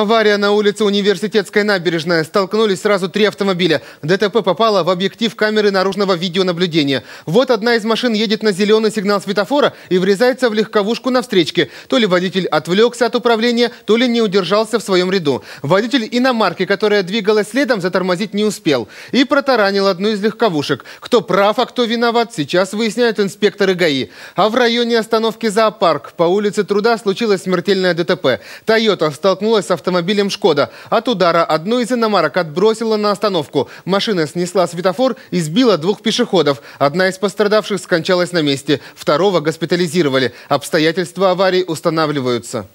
Авария на улице Университетская набережная. Столкнулись сразу три автомобиля. ДТП попало в объектив камеры наружного видеонаблюдения. Вот одна из машин едет на зеленый сигнал светофора и врезается в легковушку на встречке. То ли водитель отвлекся от управления, то ли не удержался в своем ряду. Водитель иномарки, которая двигалась следом, затормозить не успел. И протаранил одну из легковушек. Кто прав, а кто виноват, сейчас выясняют инспекторы ГАИ. А в районе остановки зоопарк по улице Труда случилось смертельное ДТП. Тойота столкнулась с автомобилем «Шкода». От удара одну из иномарок отбросила на остановку. Машина снесла светофор и сбила двух пешеходов. Одна из пострадавших скончалась на месте, второго госпитализировали. Обстоятельства аварии устанавливаются.